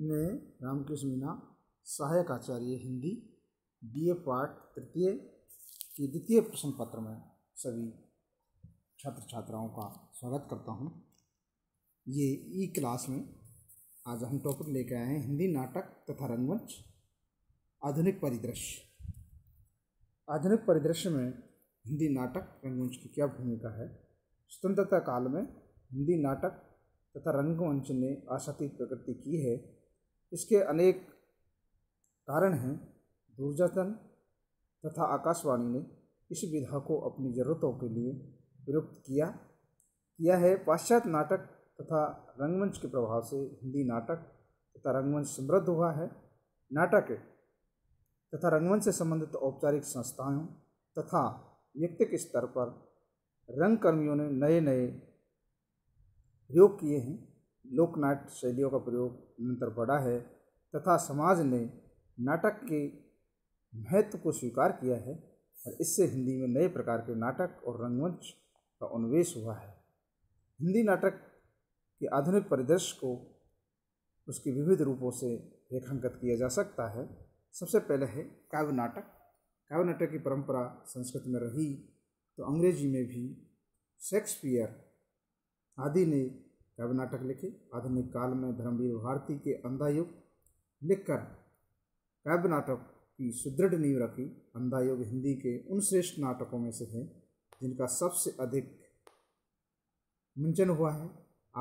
में रामकृष्ण मीना सहायक आचार्य हिंदी बी ए पार्ट तृतीय के द्वितीय प्रश्न पत्र में सभी छात्र छात्राओं का स्वागत करता हूँ ये ई क्लास में आज हम टॉपिक लेकर आए हैं हिंदी नाटक तथा रंगमंच आधुनिक परिदृश्य आधुनिक परिदृश्य में हिंदी नाटक रंगमंच की क्या भूमिका है स्वतंत्रता काल में हिंदी नाटक तथा रंगमंच ने आशाती प्रकृति की है इसके अनेक कारण हैं दूरदर्शन तथा आकाशवाणी ने इस विधा को अपनी ज़रूरतों के लिए विलुप्त किया किया है पाश्चात्य नाटक तथा रंगमंच के प्रभाव से हिंदी नाटक तथा रंगमंच समृद्ध हुआ है नाटक तथा रंगमंच से संबंधित औपचारिक संस्थाओं तथा व्यक्तिक स्तर पर रंगकर्मियों ने नए नए प्रयोग किए हैं लोकनाट्य शैलियों का प्रयोग निरंतर बढ़ा है तथा समाज ने नाटक के महत्व को स्वीकार किया है और इससे हिंदी में नए प्रकार के नाटक और रंगमंच का उन्वेष हुआ है हिंदी नाटक के आधुनिक परिदृश्य को उसके विविध रूपों से रेखांकित किया जा सकता है सबसे पहले है काव्य नाटक काव्य नाटक की परंपरा संस्कृत में रही तो अंग्रेजी में भी शेक्सपियर आदि ने काव्य नाटक लिखे आधुनिक काल में धर्मवीर भारती के अंधायुग लिखकर काव्य नाटक की सुदृढ़ नींव रखी अंधायुग हिंदी के उन श्रेष्ठ नाटकों में से है जिनका सबसे अधिक मंचन हुआ है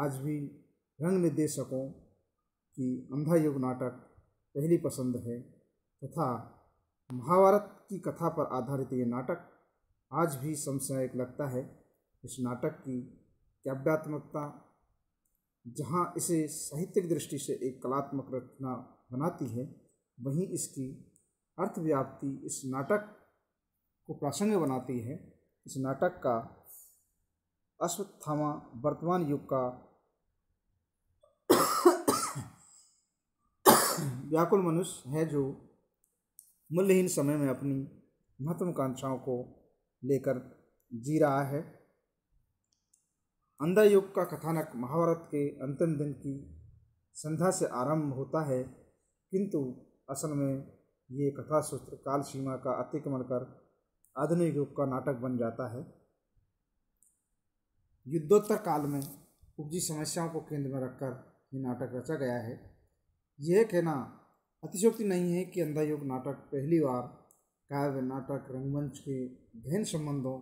आज भी रंग निर्देशकों की अंधायुग नाटक पहली पसंद है तथा महाभारत की कथा पर आधारित ये नाटक आज भी समसायक लगता है इस नाटक की काव्यात्मकता जहाँ इसे साहित्यिक दृष्टि से एक कलात्मक रचना बनाती है वहीं इसकी अर्थव्याप्ति इस नाटक को प्रासंग बनाती है इस नाटक का अश्वत्थामा वर्तमान युग का व्याकुल मनुष्य है जो मूल्यहीन समय में अपनी महत्वाकांक्षाओं को लेकर जी रहा है अंधा युग का कथानक महाभारत के अंतिम दिन की संध्या से आरंभ होता है किंतु असल में ये कथा सूत्र काल सीमा का अतिक्रमण कर आधुनिक युग का नाटक बन जाता है युद्धोत्तर काल में उपजी समस्याओं को केंद्र में रखकर ये नाटक रचा गया है यह कहना अतिशोक्ति नहीं है कि अंधा युग नाटक पहली बार काव्य नाटक रंगमंच के गहन संबंधों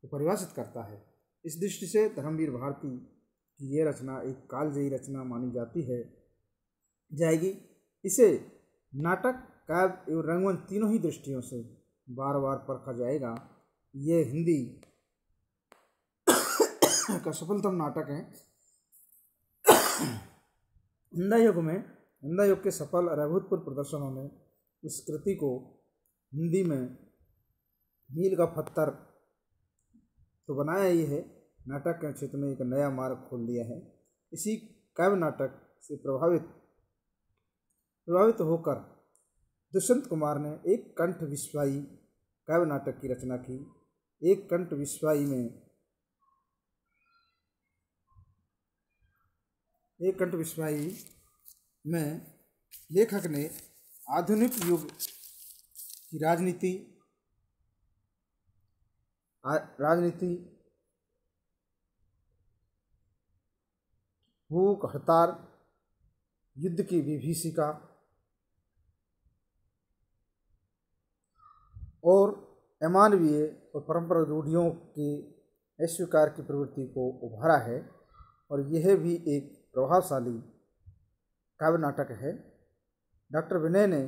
को परिभाषित करता है इस दृष्टि से धर्मवीर भारती की ये रचना एक कालजयी रचना मानी जाती है जाएगी इसे नाटक काव्य एवं रंगमंच तीनों ही दृष्टियों से बार बार परखा जाएगा ये हिंदी का सफलतम नाटक है हिंदा युग में इंदा युग के सफल और अभूतपूर्व प्रदर्शनों ने इस कृति को हिंदी में नील का पत्थर तो बनाया ही है नाटक के क्षेत्र में एक नया मार्ग खोल दिया है इसी काव्य नाटक से प्रभावित प्रभावित होकर दुष्यंत कुमार ने एक कंठ विश्वाई काव्य नाटक की रचना की एक कंठ विश्वाई में एक कंठ विश्वाई में लेखक ने आधुनिक युग की राजनीति राजनीति भूख हड़ताल युद्ध की विभीषिका और अमानवीय और परंपरा रूढ़ियों के अस्वीकार की प्रवृत्ति को उभारा है और यह भी एक प्रभावशाली काव्य नाटक है डॉक्टर विनय ने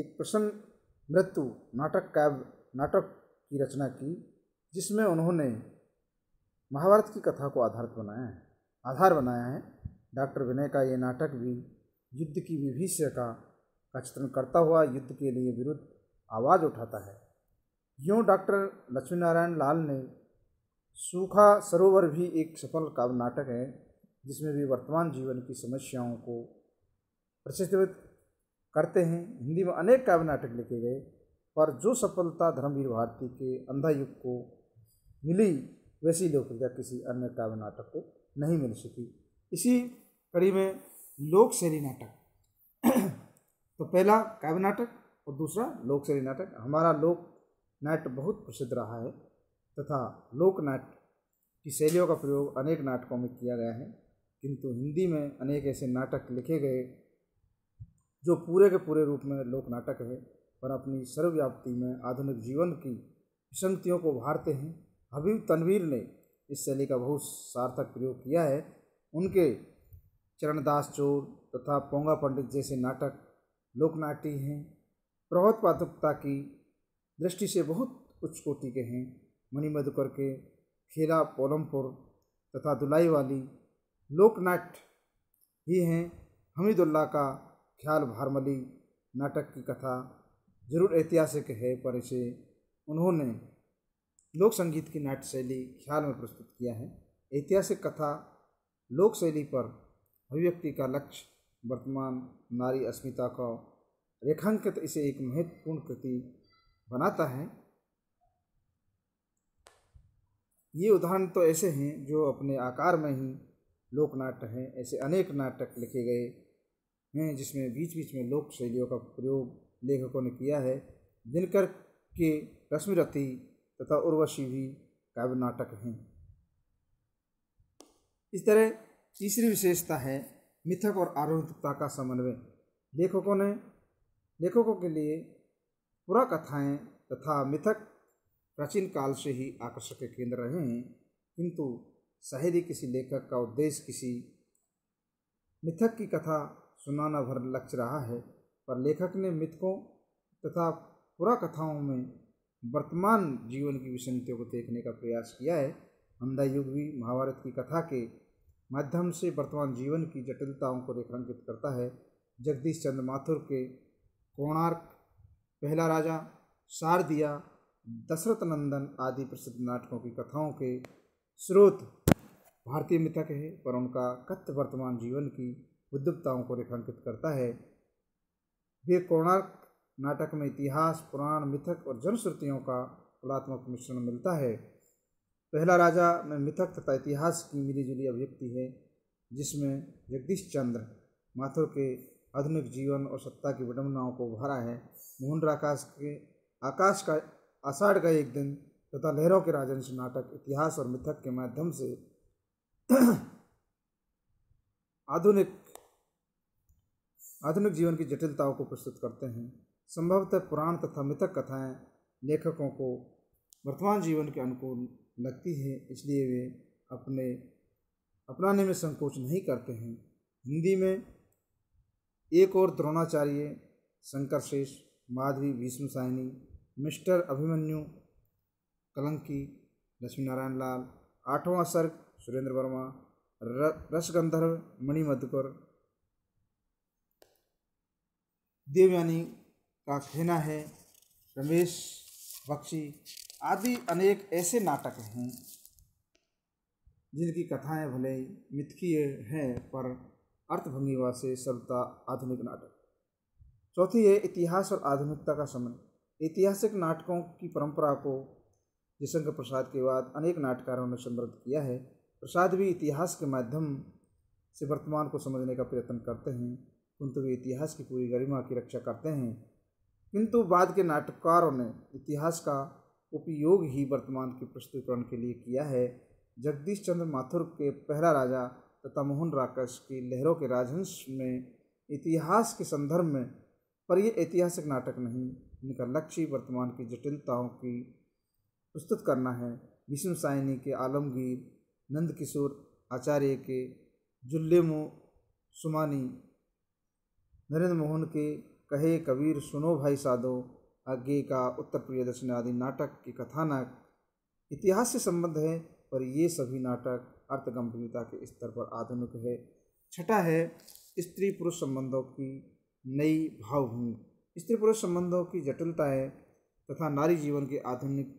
एक प्रसन्न मृत्यु नाटक काव्य नाटक की रचना की जिसमें उन्होंने महाभारत की कथा को आधारित बनाया है आधार बनाया है डॉक्टर विनय का ये नाटक भी युद्ध की विभीष्य का का चित्रण करता हुआ युद्ध के लिए विरुद्ध आवाज़ उठाता है यूँ डॉक्टर लक्ष्मीनारायण लाल ने सूखा सरोवर भी एक सफल काव्य नाटक है जिसमें भी वर्तमान जीवन की समस्याओं को प्रशिक्षित करते हैं हिंदी में अनेक काव्य नाटक लिखे गए पर जो सफलता धर्मवीर भारती के अंधा युग को मिली वैसी लोकप्रियता किसी अन्य काव्य नाटक को नहीं मिल सकी इसी कड़ी में लोक शैली नाटक तो पहला काव्य नाटक और दूसरा लोक शैली नाटक हमारा लोक नाट्य बहुत प्रसिद्ध रहा है तथा लोक नाट्य की शैलियों का प्रयोग अनेक नाटकों में किया गया है किंतु हिंदी में अनेक ऐसे नाटक लिखे गए जो पूरे के पूरे रूप में लोक नाटक है पर अपनी सर्वव्याप्ति में आधुनिक जीवन की विसंगतियों को उभारते हैं हबीब तनवीर ने इस शैली का बहुत सार्थक प्रयोग किया है उनके चरणदास चोर तथा पोंगा पंडित जैसे नाटक लोकनाट्य हैं प्रभात पादुकता की दृष्टि से बहुत उच्च कोटि के हैं मणिमधुकर के खेला पोलमपुर तथा दुलाई वाली लोकनाट्य ही हैं हमीदुल्ला का ख्याल भारमली नाटक की कथा जरूर ऐतिहासिक है पर इसे उन्होंने लोक संगीत की नाट्य शैली ख्याल में प्रस्तुत किया है ऐतिहासिक कथा लोक शैली पर अभिव्यक्ति का लक्ष्य वर्तमान नारी अस्मिता का रेखांकित इसे एक महत्वपूर्ण कृति बनाता है ये उदाहरण तो ऐसे हैं जो अपने आकार में ही लोक नाट्य हैं ऐसे अनेक नाटक लिखे गए हैं जिसमें बीच बीच में लोक शैलियों का प्रयोग लेखकों ने किया है दिनकर के रश्मि तथा उर्वशी भी काव्य नाटक हैं इस तरह तीसरी विशेषता है मिथक और आरोहता का समन्वय लेखकों ने लेखकों के लिए पुरा कथाएं तथा मिथक प्राचीन काल से ही आकर्षक के केंद्र रहे हैं किंतु शहरी किसी लेखक का उद्देश्य किसी मिथक की कथा सुनाना भर लक्ष्य रहा है पर लेखक ने मिथकों तथा पुरा कथाओं में वर्तमान जीवन की विषमतियों को देखने का प्रयास किया है अंधा युग भी महाभारत की कथा के माध्यम से वर्तमान जीवन की जटिलताओं को रेखांकित करता है जगदीश चंद्र माथुर के कोणार्क पहला राजा शारदिया दशरथ नंदन आदि प्रसिद्ध नाटकों की कथाओं के स्रोत भारतीय मिथक है पर उनका कथ वर्तमान जीवन की उद्युपताओं को रेखांकित करता है वे कोणार्क नाटक में इतिहास पुराण मिथक और जनश्रुतियों का कलात्मक मिश्रण मिलता है पहला राजा में मिथक तथा इतिहास की मिली जुली अभिव्यक्ति है जिसमें जगदीश चंद्र माथुर के आधुनिक जीवन और सत्ता की विडम्बनाओं को उभारा है मोहन आकाश के आकाश का आषाढ़ का एक दिन तथा लहरों के राजंश नाटक इतिहास और मिथक के माध्यम से आधुनिक आधुनिक जीवन की जटिलताओं को प्रस्तुत करते हैं संभवतः पुराण तथा मृतक कथाएं लेखकों को वर्तमान जीवन के अनुकूल लगती है इसलिए वे अपने अपनाने में संकोच नहीं करते हैं हिंदी में एक और द्रोणाचार्य शंकर शेष माधवी भीष्म साहनी मिस्टर अभिमन्यु कलंकी लक्ष्मीनारायण लाल आठवां सर्ग सुरेंद्र वर्मा रसगंधर्व मणिमधुकर देवयानी का कहना है रमेश बख्शी आदि अनेक ऐसे नाटक हैं जिनकी कथाएं भले मिथकीय हैं पर अर्थभंगिवा से सबता आधुनिक नाटक चौथी है इतिहास और आधुनिकता का समन्वय ऐतिहासिक नाटकों की परंपरा को जयशंकर प्रसाद के बाद अनेक नाटकारों ने समृद्ध किया है प्रसाद भी इतिहास के माध्यम से वर्तमान को समझने का प्रयत्न करते हैं किंतु वे इतिहास की पूरी गरिमा की रक्षा करते हैं किंतु बाद के नाटककारों ने इतिहास का उपयोग ही वर्तमान के प्रस्तुतिकरण के लिए किया है जगदीश चंद्र माथुर के पहला राजा तथा मोहन राकेश की लहरों के राजहंस में इतिहास के संदर्भ में पर यह ऐतिहासिक नाटक नहीं इनका लक्ष्य वर्तमान की जटिलताओं की प्रस्तुत करना है भीष्म सायनी के आलमगीर नंदकिशोर आचार्य के जुल्लेमो सुमानी नरेंद्र मोहन के कहे कबीर सुनो भाई साधो आगे का उत्तर प्रियदर्शन आदि नाटक के कथानक इतिहास से संबंध है पर ये सभी नाटक अर्थ गंभीरता के स्तर पर आधुनिक है छठा है स्त्री पुरुष संबंधों की नई भावभूमि स्त्री पुरुष संबंधों की जटिलता है तथा नारी जीवन के आधुनिक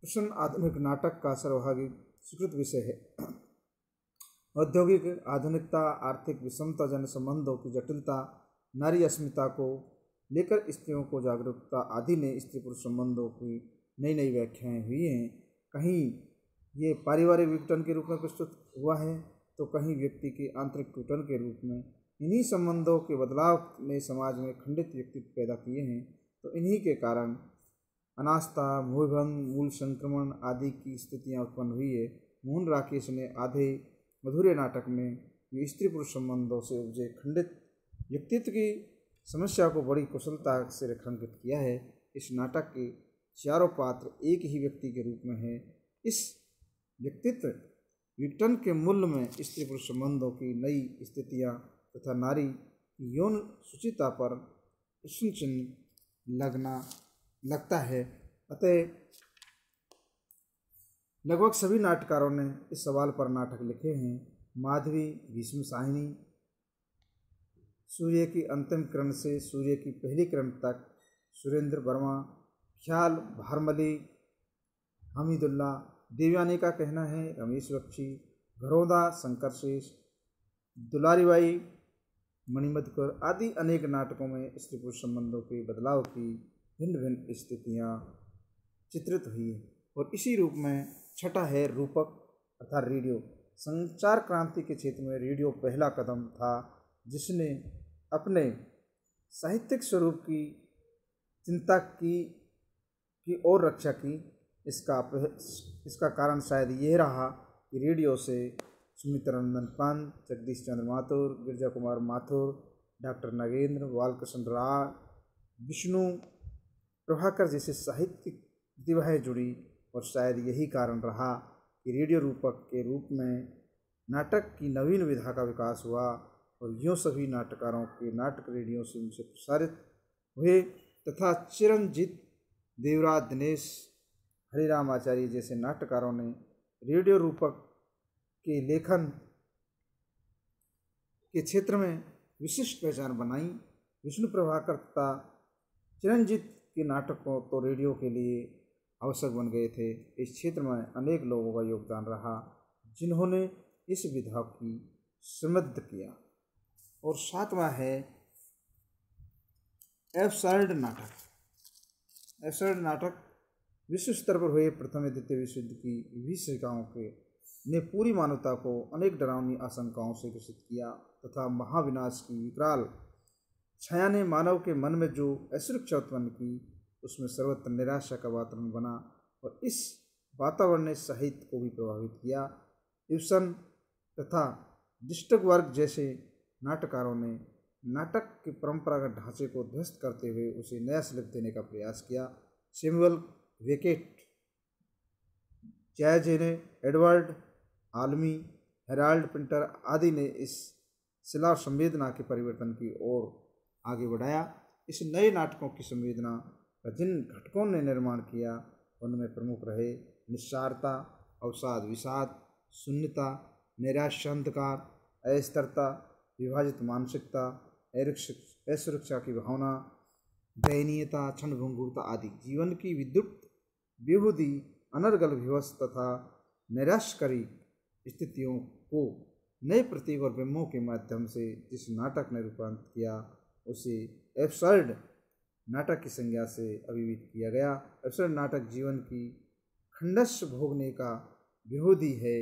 प्रसन्न आधुनिक नाटक का सर्वभागी स्वीकृत विषय है औद्योगिक आधुनिकता आर्थिक विषमता जन संबंधों की जटिलता नारी अस्मिता को लेकर स्त्रियों को जागरूकता आदि में स्त्री पुरुष संबंधों की नई नई व्याख्याएं हुई हैं कहीं ये पारिवारिक विघटन के रूप में प्रस्तुत हुआ है तो कहीं व्यक्ति के आंतरिक विघटन के रूप में इन्हीं संबंधों के बदलाव ने समाज में खंडित व्यक्तित्व पैदा किए हैं तो इन्हीं के कारण अनास्था भूभंग मूल संक्रमण आदि की स्थितियाँ उत्पन्न हुई है मोहन राकेश ने आधे मधुरे नाटक में स्त्री पुरुष संबंधों से उपजे खंडित व्यक्तित्व की समस्या को बड़ी कुशलता से रेखांकित किया है इस नाटक के चारों पात्र एक ही व्यक्ति के रूप में है इस व्यक्तित्व न्यूटन के मूल्य में स्त्री पुरुष संबंधों की नई स्थितियाँ तथा नारी की यौन सुचिता पर प्रश्न चिन्ह लगना लगता है अतः लगभग सभी नाटकारों ने इस सवाल पर नाटक लिखे हैं माधवी भीष्म साहिनी सूर्य की अंतिम क्रम से सूर्य की पहली क्रम तक सुरेंद्र वर्मा ख्याल भारमली हमीदुल्ला देवयानी का कहना है रमेश बख्शी घरौदा शंकर शेष दुलारीबाई मणिमधकर आदि अनेक नाटकों में स्त्री पुरुष संबंधों के बदलाव की भिन्न भिन्न स्थितियाँ चित्रित हुई हैं और इसी रूप में छठा है रूपक अर्थात रेडियो संचार क्रांति के क्षेत्र में रेडियो पहला कदम था जिसने अपने साहित्यिक स्वरूप की चिंता की की और रक्षा की इसका इसका कारण शायद ये रहा कि रेडियो से सुमित्र नंदन पंत जगदीश चंद्र माथुर गिरजा कुमार माथुर डॉक्टर नगेंद्र बालकृष्ण राय विष्णु प्रभाकर जैसे साहित्यिक प्रतिभाएँ जुड़ी और शायद यही कारण रहा कि रेडियो रूपक के रूप में नाटक की नवीन विधा का विकास हुआ और यूँ सभी नाटकारों के नाटक रेडियो से उनसे प्रसारित हुए तथा चिरंजीत देवराज दिनेश हरिराम आचार्य जैसे नाटककारों ने रेडियो रूपक के लेखन के क्षेत्र में विशिष्ट पहचान बनाई विष्णु प्रभाकर तथा चिरंजीत के नाटकों तो रेडियो के लिए आवश्यक बन गए थे इस क्षेत्र में अनेक लोगों का योगदान रहा जिन्होंने इस विधा की समृद्ध किया और सातवां है एफसर्ड नाटक एफसर्ड नाटक विश्व स्तर पर हुए प्रथम द्वितीय विश्व युद्ध की विशेषिकाओं के ने पूरी मानवता को अनेक डरावनी आशंकाओं से ग्रसित किया तथा महाविनाश की विकराल छाया ने मानव के मन में जो असुरक्षा उत्पन्न की उसमें सर्वत्र निराशा का वातावरण बना और इस वातावरण ने साहित्य को भी प्रभावित किया इवसन तथा डिस्टक वर्ग जैसे नाटककारों ने नाटक के परंपरागत ढांचे को ध्वस्त करते हुए उसे नया स्लिप देने का प्रयास किया सेमुअल वेकेट ने एडवर्ड आलमी हेराल्ड प्रिंटर आदि ने इस शिला संवेदना के परिवर्तन की ओर आगे बढ़ाया इस नए नाटकों की संवेदना का जिन घटकों ने निर्माण किया उनमें प्रमुख रहे निस्सारता अवसाद विषाद शून्यता निराश अंधकार अस्थिरता विभाजित मानसिकता असुरक्षा की भावना दयनीयता क्षण भंगुरता आदि जीवन की विद्युत विभूति अनर्गल विवश तथा निराशकारी स्थितियों को नए प्रतीक और बिंबों के माध्यम से जिस नाटक ने रूपांतरित किया उसे एफसर्ड नाटक की संज्ञा से अभिवित किया गया एफसर्ड नाटक जीवन की खंडस भोगने का विरोधी है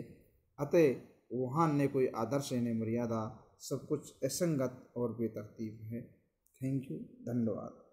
अतः वुहान ने कोई आदर्श इन्हें मर्यादा सब कुछ असंगत और बेतरतीब है थैंक यू धन्यवाद